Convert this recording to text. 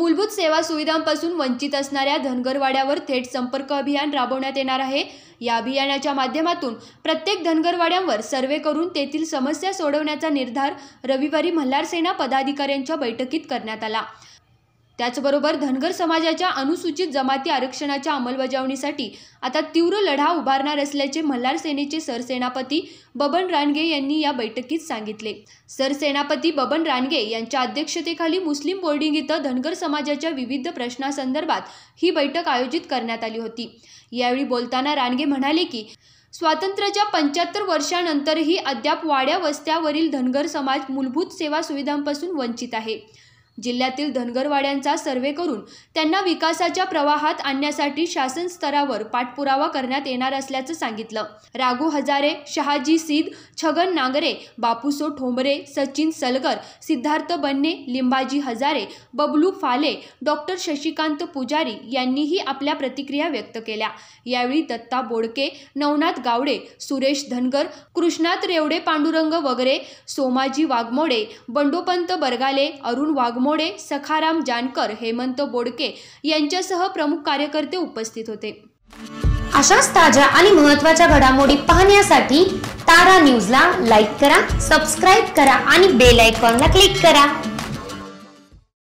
मूलभूत सेवा सुविधांपासून वंचित असणाऱ्या धनगरवाड्यावर थेट संपर्क अभियान राबवण्यात येणार आहे या अभियानाच्या माध्यमातून प्रत्येक धनगरवाड्यांवर सर्वे करून तेथील समस्या सोडवण्याचा निर्धार रविवारी मल्हार सेना पदाधिकाऱ्यांच्या बैठकीत करण्यात आला त्याचबरोबर धनगर समाजाच्या अनुसूचित जमाती आरक्षणाच्या अंमलबजावणीसाठी आता तीव्र लढा उभारणार असल्याचे मल्हार सेनेचे सरसेनापती बबन रानगे यांनी या बैठकीत सांगितले सरसेनापती बबन रानगे यांच्या अध्यक्षतेखाली मुस्लिम बोर्डिंग इथं धनगर समाजाच्या विविध प्रश्नासंदर्भात ही बैठक आयोजित करण्यात आली होती यावेळी बोलताना रानगे म्हणाले की स्वातंत्र्याच्या पंच्याहत्तर वर्षानंतरही अद्याप वाड्या वस्त्यावरील धनगर समाज मूलभूत सेवा सुविधांपासून वंचित आहे जिल्ह्यातील धनगरवाड्यांचा सर्व्हे करून त्यांना विकासाच्या प्रवाहात आणण्यासाठी शासन स्तरावर पाठपुरावा करण्यात येणार असल्याचं सांगितलं राघू हजारे शहाजी सीद छगन नांगरे बापूसो ठोंबरे सचिन सलगर सिद्धार्थ बन्ने लिंबाजी हजारे बबलू फाले डॉक्टर शशिकांत पुजारी यांनीही आपल्या प्रतिक्रिया व्यक्त केल्या यावेळी दत्ता बोडके नवनाथ गावडे सुरेश धनगर कृष्णात रेवडे पांडुरंग वगैरे सोमाजी वाघमोडे बंडोपंत बरगाले अरुण वाघ वाघमोडे सखाराम जानकर हेमंत बोडके यांच्यासह प्रमुख कार्यकर्ते उपस्थित होते अशाच ताज्या आणि महत्वाच्या घडामोडी पाहण्यासाठी तारा न्यूजला लाईक करा सबस्क्राईब करा आणि बेल आयकॉनला क्लिक करा